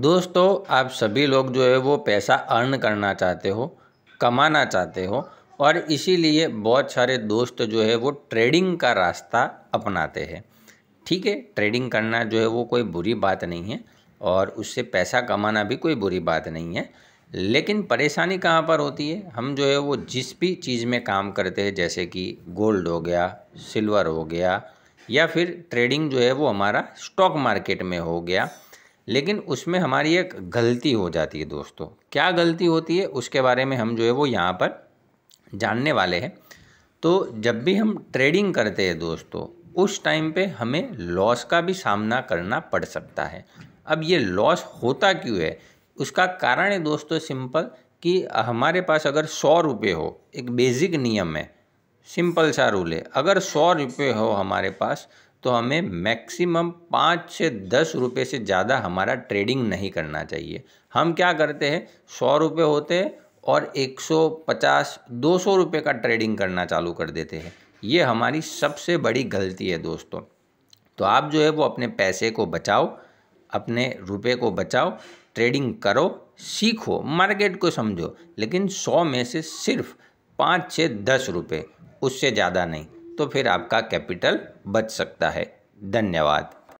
दोस्तों आप सभी लोग जो है वो पैसा अर्न करना चाहते हो कमाना चाहते हो और इसीलिए बहुत सारे दोस्त जो है वो ट्रेडिंग का रास्ता अपनाते हैं ठीक है ट्रेडिंग करना जो है वो कोई बुरी बात नहीं है और उससे पैसा कमाना भी कोई बुरी बात नहीं है लेकिन परेशानी कहाँ पर होती है हम जो है वो जिस भी चीज़ में काम करते हैं जैसे कि गोल्ड हो गया सिल्वर हो गया या फिर ट्रेडिंग जो है वो हमारा स्टॉक मार्केट में हो गया लेकिन उसमें हमारी एक गलती हो जाती है दोस्तों क्या गलती होती है उसके बारे में हम जो है वो यहाँ पर जानने वाले हैं तो जब भी हम ट्रेडिंग करते हैं दोस्तों उस टाइम पे हमें लॉस का भी सामना करना पड़ सकता है अब ये लॉस होता क्यों है उसका कारण है दोस्तों सिंपल कि हमारे पास अगर सौ रुपये हो एक बेसिक नियम है सिंपल सा रूल है अगर सौ रुपये हो हमारे पास तो हमें मैक्सिमम पाँच से दस रुपये से ज़्यादा हमारा ट्रेडिंग नहीं करना चाहिए हम क्या करते हैं सौ रुपये होते हैं और दो सौ रुपये का ट्रेडिंग करना चालू कर देते हैं ये हमारी सबसे बड़ी गलती है दोस्तों तो आप जो है वो अपने पैसे को बचाओ अपने रुपये को बचाओ ट्रेडिंग करो सीखो मार्केट को समझो लेकिन सौ में से सिर्फ पाँच छः दस रुपये उससे ज़्यादा नहीं तो फिर आपका कैपिटल बच सकता है धन्यवाद